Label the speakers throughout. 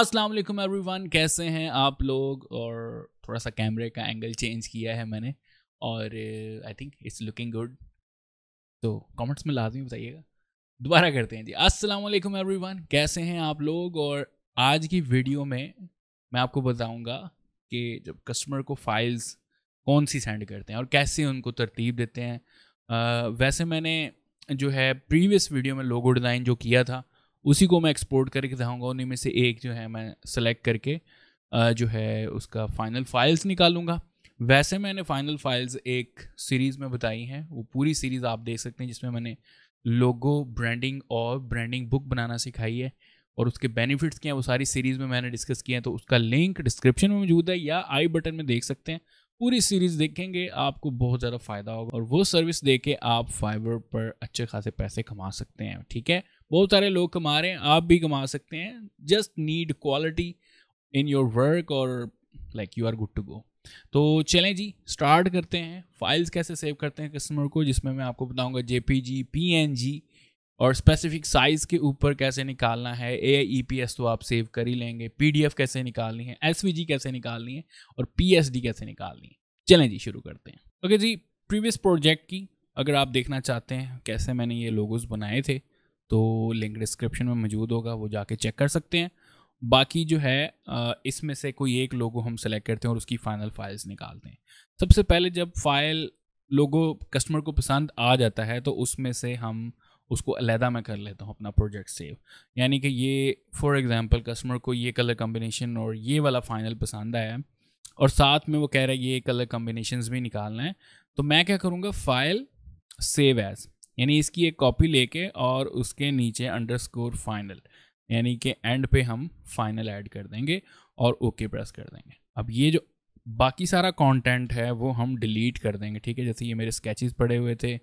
Speaker 1: अस्सलाम वालेकुम एवरीवन कैसे हैं आप लोग और थोड़ा सा कैमरे का एंगल चेंज किया है मैंने और I think it's looking good तो कमेंट्स में लाजमी बताइएगा दोबारा करते हैं जी अस्सलाम वालेकुम एवरीवन कैसे हैं आप लोग और आज की वीडियो में मैं आपको बताऊंगा कि जब कस्टमर को फाइल्स कौन सी सेंड करते हैं और कैसे उनको तरतीब देते हैं आ, वैसे मैंने जो है प्रीवियस वीडियो में लोगो डिज़ाइन जो किया था उसी को मैं एक्सपोर्ट करके दिखाऊंगा उन्हीं में से एक जो है मैं सेलेक्ट करके जो है उसका फाइनल फाइल्स निकालूंगा वैसे मैंने फाइनल फाइल्स एक सीरीज़ में बताई हैं वो पूरी सीरीज़ आप देख सकते हैं जिसमें मैंने लोगो ब्रांडिंग और ब्रांडिंग बुक बनाना सिखाई है और उसके बेनिफिट्स क्या हैं वो सारी सीरीज़ में मैंने डिस्कस किए हैं तो उसका लिंक डिस्क्रिप्शन में मौजूद है या आई बटन में देख सकते हैं पूरी सीरीज़ देखेंगे आपको बहुत ज़्यादा फ़ायदा होगा और वो सर्विस दे के आप फाइबर पर अच्छे खासे पैसे कमा सकते हैं ठीक है बहुत सारे लोग कमा रहे हैं आप भी कमा सकते हैं just need quality in your work और like you are good to go तो चलें जी स्टार्ट करते हैं फाइल्स कैसे सेव करते हैं कस्टमर को जिसमें मैं आपको बताऊंगा J P G P N G और स्पेसिफिक साइज़ के ऊपर कैसे निकालना है ए ई पी एस तो आप सेव कर ही लेंगे पी डी एफ कैसे निकालनी है एस वी जी कैसे निकालनी है और पी एस डी कैसे निकालनी है चलें जी शुरू करते हैं ओके okay जी प्रीवियस प्रोजेक्ट की अगर आप देखना चाहते हैं कैसे मैंने ये लोगोज़ बनाए थे तो लिंक डिस्क्रिप्शन में मौजूद होगा वो जाके चेक कर सकते हैं बाकी जो है इसमें से कोई एक लोगो हम सेलेक्ट करते हैं और उसकी फाइनल फाइल्स निकालते हैं सबसे पहले जब फाइल लोगो कस्टमर को पसंद आ जाता है तो उसमें से हम उसको अलहदा में कर लेता हूँ अपना प्रोजेक्ट सेव यानी कि ये फॉर एग्ज़ाम्पल कस्टमर को ये कलर कम्बिनेशन और ये वाला फाइनल पसंद आया और साथ में वो कह रहा है ये कलर कम्बिनेशन भी निकालना है तो मैं क्या करूँगा फाइल सेव एज़ यानी इसकी एक कॉपी लेके और उसके नीचे अंडरस्कोर फाइनल यानी कि एंड पे हम फाइनल ऐड कर देंगे और ओके प्रेस कर देंगे अब ये जो बाकी सारा कंटेंट है वो हम डिलीट कर देंगे ठीक है जैसे ये मेरे स्केचेस पड़े हुए थे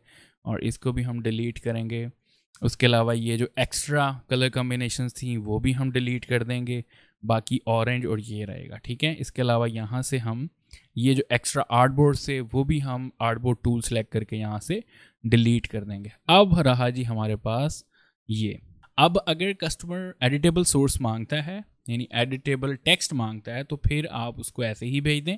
Speaker 1: और इसको भी हम डिलीट करेंगे उसके अलावा ये जो एक्स्ट्रा कलर कम्बिनेशन थी वो भी हम डिलीट कर देंगे बाकी ऑरेंज और ये रहेगा ठीक है इसके अलावा यहाँ से हम ये जो एक्स्ट्रा आर्ट से वो भी हम आर्ट बोर्ड टूल सेलेक्ट करके यहाँ से डिलीट कर देंगे अब रहा जी हमारे पास ये अब अगर कस्टमर एडिटेबल सोर्स मांगता है यानी एडिटेबल टेक्स्ट मांगता है तो फिर आप उसको ऐसे ही भेज दें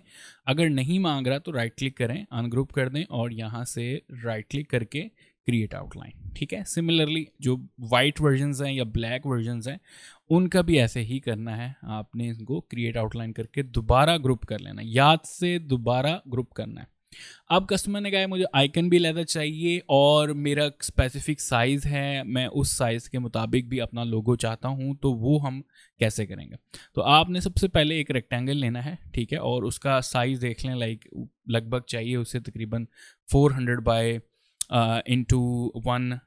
Speaker 1: अगर नहीं मांग रहा तो राइट क्लिक करें अनग्रुप कर दें और यहाँ से राइट क्लिक करके क्रिएट आउटलाइन ठीक है सिमिलरली जो वाइट वर्जनस हैं या ब्लैक वर्जनस हैं उनका भी ऐसे ही करना है आपने इनको क्रिएट आउटलाइन करके दोबारा ग्रुप कर लेना याद से दोबारा ग्रुप करना है अब कस्टमर ने कहा है मुझे आइकन भी लेदर चाहिए और मेरा स्पेसिफिक साइज़ है मैं उस साइज़ के मुताबिक भी अपना लोगो चाहता हूँ तो वो हम कैसे करेंगे तो आपने सबसे पहले एक रेक्टेंगल लेना है ठीक है और उसका साइज़ देख लें लाइक लगभग चाहिए उसे तकरीबन 400 hundred by into one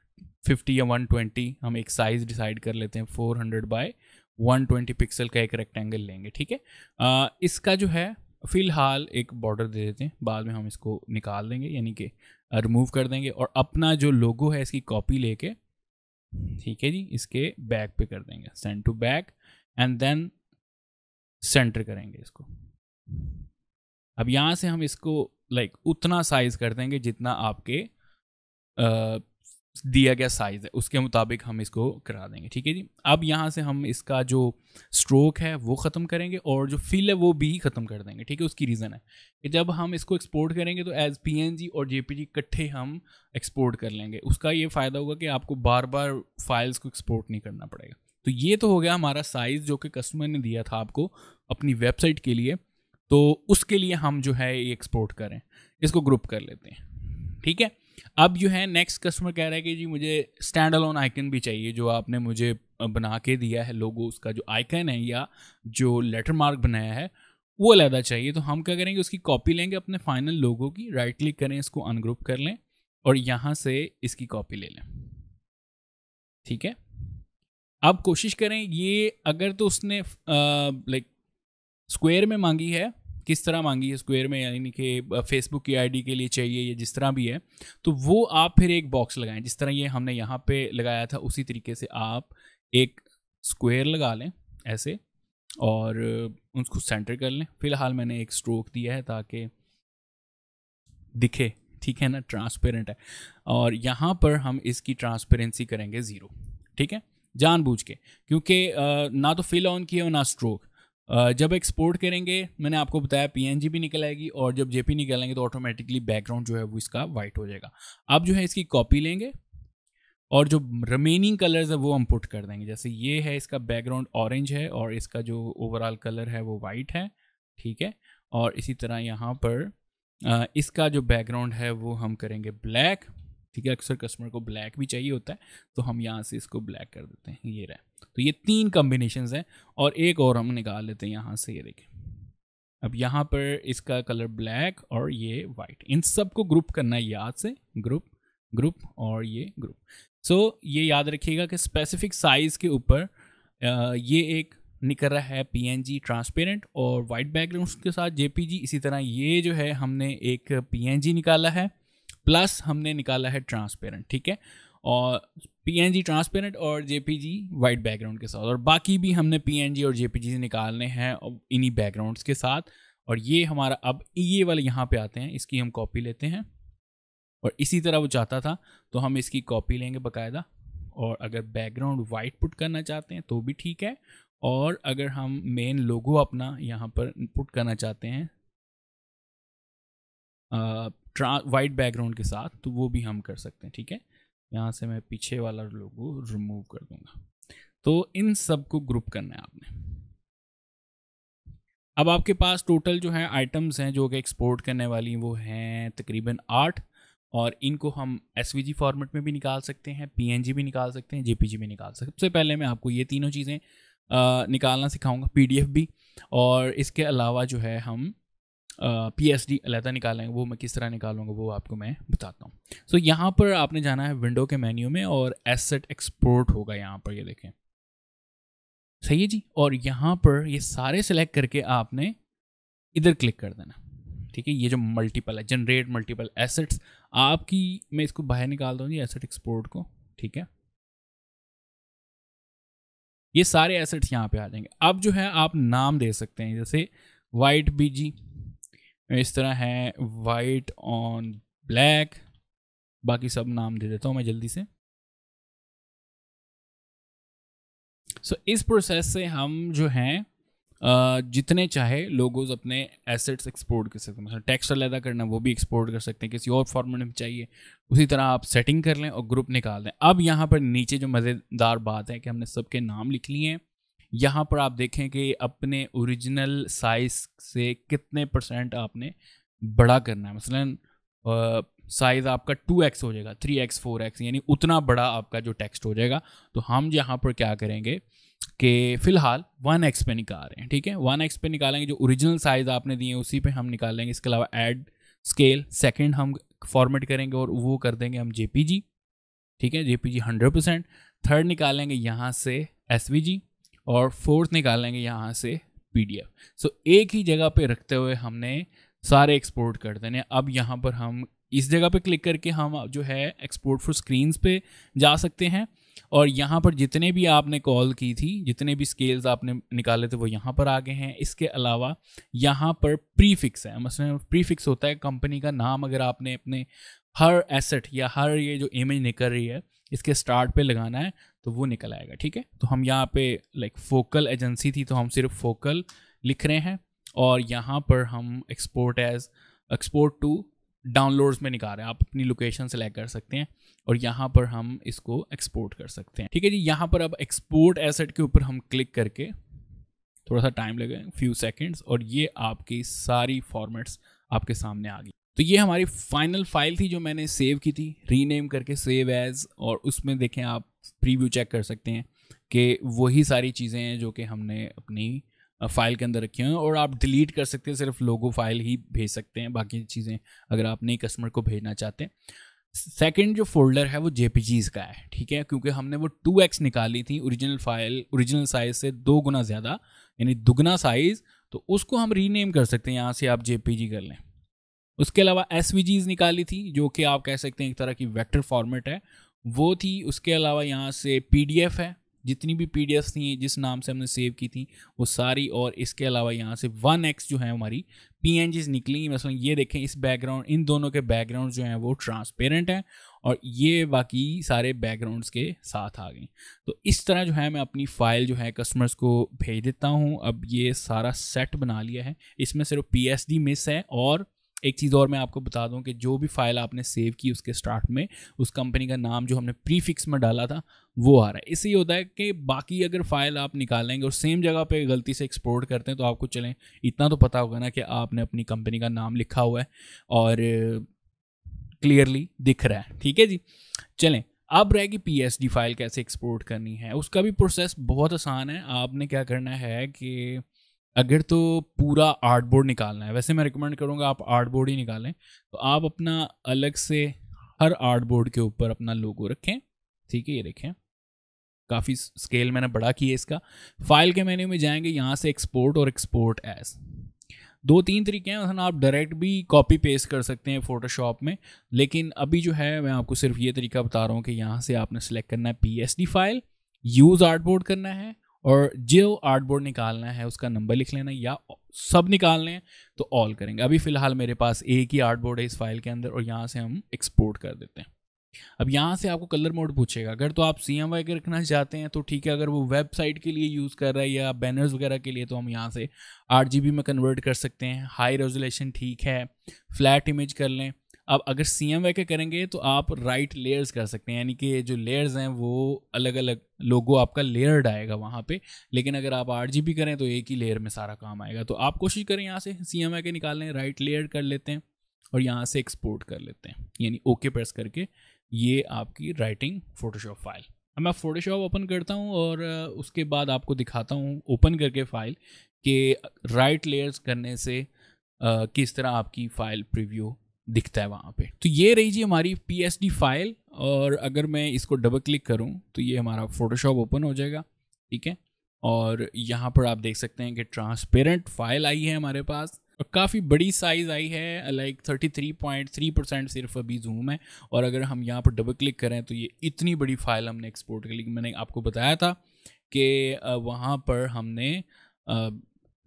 Speaker 1: fifty या वन ट्वेंटी हम एक साइज़ डिसाइड कर लेते हैं four hundred by one twenty pixel का एक रेक्टेंगल लेंगे ठीक है इसका जो है फ़िलहाल एक बॉर्डर दे देते हैं बाद में हम इसको निकाल देंगे यानी कि रिमूव कर देंगे और अपना जो लोगो है इसकी कॉपी लेके ठीक है जी इसके बैक पे कर देंगे send to back and then center करेंगे इसको अब यहाँ से हम इसको लाइक like, उतना साइज़ कर देंगे जितना आपके दिया गया साइज़ है उसके मुताबिक हम इसको करा देंगे ठीक है जी अब यहाँ से हम इसका जो स्ट्रोक है वो ख़त्म करेंगे और जो फिल है वो भी ख़त्म कर देंगे ठीक है उसकी रीज़न है कि जब हम इसको एक्सपोर्ट करेंगे तो एज़ पी और जे इकट्ठे हम एक्सपोर्ट कर लेंगे उसका ये फ़ायदा होगा कि आपको बार बार फाइल्स को एक्सपोर्ट नहीं करना पड़ेगा तो ये तो हो गया हमारा साइज़ जो कि कस्टमर ने दिया था आपको अपनी वेबसाइट के लिए तो उसके लिए हम जो है ये एक्सपोर्ट करें इसको ग्रुप कर लेते हैं ठीक है अब जो है नेक्स्ट कस्टमर कह रहा है कि जी मुझे स्टैंड अलोन आइकन भी चाहिए जो आपने मुझे बना के दिया है लोगो उसका जो आइकन है या जो लेटर मार्क बनाया है वो अलहदा चाहिए तो हम क्या करेंगे उसकी कॉपी लेंगे अपने फाइनल लोगों की राइट क्लिक करें इसको अनग्रुप कर लें और यहाँ से इसकी कॉपी ले लें ठीक है अब कोशिश करें ये अगर तो उसने लाइक स्क्वायर में मांगी है किस तरह मांगी है स्क्वायर में यानी कि फेसबुक की आईडी के लिए चाहिए या जिस तरह भी है तो वो आप फिर एक बॉक्स लगाएं जिस तरह ये हमने यहाँ पे लगाया था उसी तरीके से आप एक स्क्वायर लगा लें ऐसे और उसको सेंटर कर लें फिलहाल मैंने एक स्ट्रोक दिया है ताकि दिखे ठीक है ना ट्रांसपेरेंट है और यहाँ पर हम इसकी ट्रांसपेरेंसी करेंगे ज़ीरो ठीक है जानबूझ के क्योंकि ना तो फिल ऑन किया और ना स्ट्रोक जब एक्सपोर्ट करेंगे मैंने आपको बताया पीएनजी भी निकल आएगी और जब जेपी निकल आएंगे तो ऑटोमेटिकली बैकग्राउंड जो है वो इसका वाइट हो जाएगा अब जो है इसकी कॉपी लेंगे और जो रिमेनिंग कलर्स है वो हम पुट कर देंगे जैसे ये है इसका बैकग्राउंड ऑरेंज है और इसका जो ओवरऑल कलर है वो वाइट है ठीक है और इसी तरह यहाँ पर इसका जो बैकग्राउंड है वो हम करेंगे ब्लैक ठीक है अक्सर कस्टमर को ब्लैक भी चाहिए होता है तो हम यहाँ से इसको ब्लैक कर देते हैं ये रहा तो ये तीन कम्बिनेशन हैं और एक और हम निकाल लेते हैं यहाँ से ये देखें अब यहाँ पर इसका कलर ब्लैक और ये वाइट इन सब को ग्रुप करना है याद से ग्रुप ग्रुप और ये ग्रुप सो so, ये याद रखिएगा कि स्पेसिफिक साइज़ के ऊपर ये एक निकल रहा है पी एन जी ट्रांसपेरेंट और वाइट बैकग्राउंड के साथ जे पी जी इसी तरह ये जो है हमने एक पी एन जी निकाला है प्लस हमने निकाला है ट्रांसपेरेंट ठीक है और पी ट्रांसपेरेंट और जे वाइट बैकग्राउंड के साथ और बाकी भी हमने पी और जे पी निकालने हैं इन्हीं बैकग्राउंड्स के साथ और ये हमारा अब ये वाले यहाँ पे आते हैं इसकी हम कॉपी लेते हैं और इसी तरह वो चाहता था तो हम इसकी कॉपी लेंगे बकायदा और अगर बैकग्राउंड वाइट पुट करना चाहते हैं तो भी ठीक है और अगर हम मेन लोगो अपना यहाँ पर पुट करना चाहते हैं वाइट बैकग्राउंड के साथ तो वो भी हम कर सकते हैं ठीक है यहाँ से मैं पीछे वाला लोगो रिमूव कर दूंगा तो इन सब को ग्रुप करना है आपने अब आपके पास टोटल जो है आइटम्स हैं जो कि एक्सपोर्ट करने वाली वो हैं तकरीबन आठ और इनको हम एस फॉर्मेट में भी निकाल सकते हैं पी भी निकाल सकते हैं जी भी निकाल सकते हैं सबसे पहले मैं आपको ये तीनों चीज़ें निकालना सिखाऊंगा पी भी और इसके अलावा जो है हम पी एस डी अलहदा निकालेंगे वो मैं किस तरह निकालूंगा वो आपको मैं बताता हूँ सो so, यहाँ पर आपने जाना है विंडो के मेन्यू में और एसेट एक्सपोर्ट होगा यहाँ पर ये यह देखें सही है जी और यहाँ पर ये सारे सेलेक्ट करके आपने इधर क्लिक कर देना ठीक है ये जो मल्टीपल है जनरेट मल्टीपल एसेट्स आपकी मैं इसको बाहर निकाल दूँगी जी एसेट एक्सपोर्ट को ठीक है ये सारे एसेट्स यहाँ पे आ जाएंगे अब जो है आप नाम दे सकते हैं जैसे वाइट बीजी इस तरह है वाइट ऑन ब्लैक बाकी सब नाम दे देता हूँ मैं जल्दी से सो so, इस प्रोसेस से हम जो हैं जितने चाहे लोगोज अपने एसेट्स एक्सपोर्ट कर सकते हैं मतलब टैक्स अलहदा करना वो भी एक्सपोर्ट कर सकते हैं किसी और फॉर्मेट में चाहिए उसी तरह आप सेटिंग कर लें और ग्रुप निकाल दें अब यहाँ पर नीचे जो मज़ेदार बात है कि हमने सबके नाम लिख लिए हैं यहाँ पर आप देखें कि अपने ओरिजिनल साइज से कितने परसेंट आपने बड़ा करना है मसलन साइज़ आपका टू एक्स हो जाएगा थ्री एक्स फोर एक्स यानी उतना बड़ा आपका जो टेक्स्ट हो जाएगा तो हम यहाँ पर क्या करेंगे कि फ़िलहाल वन एक्स पे निकाल रहे हैं ठीक है वन एक्स पे निकालेंगे जो ओरिजिनल साइज़ आपने दिए उसी पे हम निकालेंगे इसके अलावा एड स्केल सेकंड हम फॉर्मेट करेंगे और वो कर देंगे हम जे ठीक है J P hundred percent third निकालेंगे यहाँ से एस वी जी और फोर्थ निकालेंगे यहाँ से पी सो so, एक ही जगह पे रखते हुए हमने सारे एक्सपोर्ट कर देने अब यहाँ पर हम इस जगह पे क्लिक करके हम जो है एक्सपोर्ट फॉर स्क्रीन्स पे जा सकते हैं और यहाँ पर जितने भी आपने कॉल की थी जितने भी स्केल्स आपने निकाले थे वो यहाँ पर आ गए हैं इसके अलावा यहाँ पर प्रीफिक्स है मसलन प्रीफिक्स होता है कंपनी का नाम अगर आपने अपने हर एसेट या हर ये जो इमेज निकल रही है इसके स्टार्ट पे लगाना है तो वो निकल आएगा ठीक है तो हम यहाँ पे लाइक फोकल एजेंसी थी तो हम सिर्फ फोकल लिख रहे हैं और यहाँ पर हम export as export to downloads में निकाल रहे हैं आप अपनी लोकेशन सेलेक्ट कर सकते हैं और यहाँ पर हम इसको एक्सपोर्ट कर सकते हैं ठीक है जी यहाँ पर अब एक्सपोर्ट एसेट के ऊपर हम क्लिक करके थोड़ा सा टाइम लगे फ्यू सेकेंड्स और ये आपकी सारी फॉर्मेट्स आपके सामने आ गई तो ये हमारी फाइनल फाइल थी जो मैंने सेव की थी रीनेम करके सेव एज और उसमें देखें आप प्रीव्यू चेक कर सकते हैं कि वही सारी चीज़ें हैं जो कि हमने अपनी फ़ाइल के अंदर रखी हुई हैं और आप डिलीट कर सकते हैं सिर्फ लोगो फाइल ही भेज सकते हैं बाकी चीज़ें अगर आप नई कस्टमर को भेजना चाहते हैं सेकेंड जो फोल्डर है वो जे का है ठीक है क्योंकि हमने वो टू एक्स निकाली थी ओरिजिनल फाइल ओरिजिनल साइज़ से दो गुना ज़्यादा यानी दुगना साइज़ तो उसको हम रीनेम कर सकते हैं यहाँ से आप जे कर लें उसके अलावा एस निकाली थी जो कि आप कह सकते हैं एक तरह की वेक्टर फॉर्मेट है वो थी उसके अलावा यहाँ से पी है जितनी भी पी थी जिस नाम से हमने सेव की थी वो सारी और इसके अलावा यहाँ से वन एक्स जो है हमारी पी निकली मसल ये देखें इस बैकग्राउंड इन दोनों के बैकग्राउंड जो हैं वो ट्रांसपेरेंट हैं और ये बाकी सारे बैकग्राउंड्स के साथ आ गए तो इस तरह जो है मैं अपनी फ़ाइल जो है कस्टमर्स को भेज देता हूँ अब ये सारा सेट बना लिया है इसमें सिर्फ पी मिस है और एक चीज़ और मैं आपको बता दूं कि जो भी फाइल आपने सेव की उसके स्टार्ट में उस कंपनी का नाम जो हमने प्रीफिक्स में डाला था वो आ रहा है इससे ये होता है कि बाकी अगर फाइल आप निकालेंगे और सेम जगह पे गलती से एक्सपोर्ट करते हैं तो आपको चलें इतना तो पता होगा ना कि आपने अपनी कंपनी का नाम लिखा हुआ है और क्लियरली दिख रहा है ठीक है जी चलें अब रहेगी पी एस डी फाइल कैसे एक्सपोर्ट करनी है उसका भी प्रोसेस बहुत आसान है आपने क्या करना है कि अगर तो पूरा आर्ट बोर्ड निकालना है वैसे मैं रिकमेंड करूँगा आप आर्ट बोर्ड ही निकालें तो आप अपना अलग से हर आर्ट बोर्ड के ऊपर अपना लोगो रखें ठीक है ये देखें काफ़ी स्केल मैंने बड़ा किया इसका फाइल के मेन्यू में जाएंगे यहाँ से एक्सपोर्ट और एक्सपोर्ट एज दो तीन तरीके हैं उसमें आप डायरेक्ट भी कॉपी पेस्ट कर सकते हैं फोटोशॉप में लेकिन अभी जो है मैं आपको सिर्फ ये तरीका बता रहा हूँ कि यहाँ से आपने सेलेक्ट करना है P file use art board करना है और जो आर्ट बोर्ड निकालना है उसका नंबर लिख लेना या सब निकालने हैं तो ऑल करेंगे अभी फ़िलहाल मेरे पास एक ही आर्ट बोर्ड है इस फाइल के अंदर और यहाँ से हम एक्सपोर्ट कर देते हैं अब यहाँ से आपको कलर मोड पूछेगा अगर तो आप सी एम वाई रखना चाहते हैं तो ठीक है अगर वो वेबसाइट के लिए यूज़ कर रहा है या बैनर्स वगैरह के लिए तो हम यहाँ से आठ जी बी में कन्वर्ट कर सकते हैं हाई रेजोलेशन ठीक है फ्लैट इमेज कर लें अब अगर सी एम के करेंगे तो आप राइट लेयर्स कर सकते हैं यानी कि जो लेयर्स हैं वो अलग अलग लोगो आपका लेयर्ड आएगा वहाँ पे लेकिन अगर आप आठ जी करें तो एक ही लेयर में सारा काम आएगा तो आप कोशिश करें यहाँ से सी एम के निकाल लें राइट लेयर कर लेते हैं और यहाँ से एक्सपोर्ट कर लेते हैं यानी ओके प्रेस करके ये आपकी राइटिंग फोटोशॉप फाइल अब मैं फोटोशॉप ओपन करता हूँ और उसके बाद आपको दिखाता हूँ ओपन करके फाइल के राइट लेयर्स करने से आ, किस तरह आपकी फ़ाइल प्रीव्यू दिखता है वहाँ पे तो ये रही जी हमारी पी फाइल और अगर मैं इसको डबल क्लिक करूँ तो ये हमारा फोटोशॉप ओपन हो जाएगा ठीक है और यहाँ पर आप देख सकते हैं कि ट्रांसपेरेंट फाइल आई है हमारे पास और काफ़ी बड़ी साइज़ आई है like thirty three point three percent सिर्फ अभी जूम है और अगर हम यहाँ पर डबल क्लिक करें तो ये इतनी बड़ी फाइल हमने एक्सपोर्ट कर ली मैंने आपको बताया था कि वहाँ पर हमने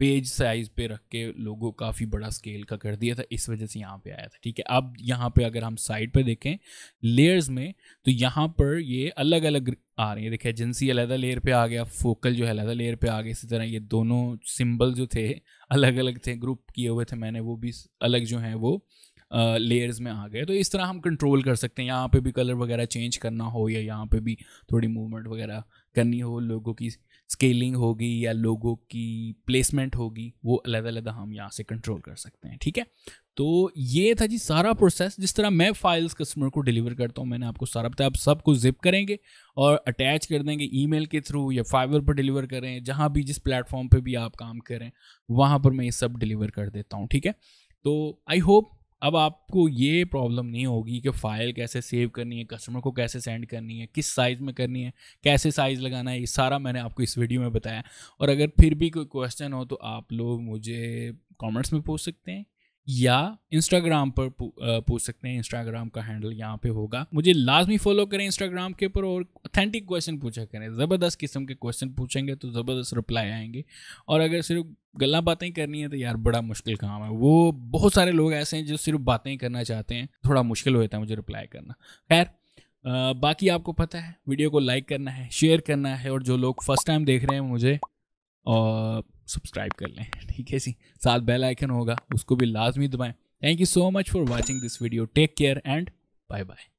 Speaker 1: पेज साइज पे रख के लोगों काफ़ी बड़ा स्केल का कर दिया था इस वजह से यहाँ पे आया था ठीक है अब यहाँ पे अगर हम साइड पे देखें लेयर्स में तो यहाँ पर ये अलग अलग आ रही है देखिए एजेंसी अलहदा लेयर पे आ गया फोकल जो है अलहदा लेयर पे आ गया इसी तरह ये दोनों सिंबल जो थे अलग अलग थे ग्रुप किए हुए थे मैंने वो भी अलग जो हैं वो लेयर्स uh, में आ गए तो इस तरह हम कंट्रोल कर सकते हैं यहाँ पे भी कलर वगैरह चेंज करना हो या यहाँ पे भी थोड़ी मूवमेंट वगैरह करनी हो लोगों की स्केलिंग होगी या लोगों की प्लेसमेंट होगी वो अलग अलग हम यहाँ से कंट्रोल कर सकते हैं ठीक है तो ये था जी सारा प्रोसेस जिस तरह मैं फाइल्स कस्टमर को डिलीवर करता हूँ मैंने आपको सारा बताया आप सब कुछ जिप करेंगे और अटैच कर देंगे ईमेल के थ्रू या फाइवर पर डिलीवर करें जहाँ भी जिस प्लेटफॉर्म पर भी आप काम करें वहाँ पर मैं ये सब डिलीवर कर देता हूँ ठीक है तो आई होप अब आपको ये प्रॉब्लम नहीं होगी कि फ़ाइल कैसे सेव करनी है कस्टमर को कैसे सेंड करनी है किस साइज़ में करनी है कैसे साइज़ लगाना है ये सारा मैंने आपको इस वीडियो में बताया और अगर फिर भी कोई क्वेश्चन हो तो आप लोग मुझे कमेंट्स में पूछ सकते हैं या इंस्टाग्राम पर पूछ सकते हैं इंस्टाग्राम का हैंडल यहाँ पे होगा मुझे लाजमी फॉलो करें इंस्टाग्राम के ऊपर और ऑथेंटिक क्वेश्चन पूछा करें ज़बरदस्त किस्म के क्वेश्चन पूछेंगे तो ज़बरदस्त रिप्लाई आएंगे और अगर सिर्फ गला बातें करनी है तो यार बड़ा मुश्किल काम है वो बहुत सारे लोग ऐसे हैं जो सिर्फ बातें करना चाहते हैं थोड़ा मुश्किल हो जाता है मुझे रिप्लाई करना खैर बाकी आपको पता है वीडियो को लाइक करना है शेयर करना है और जो लोग फर्स्ट टाइम देख रहे हैं मुझे और सब्सक्राइब कर लें ठीक है जी साथ बेल आइकन होगा उसको भी लाजमी दबाएं thank you so much for watching this video take care and bye bye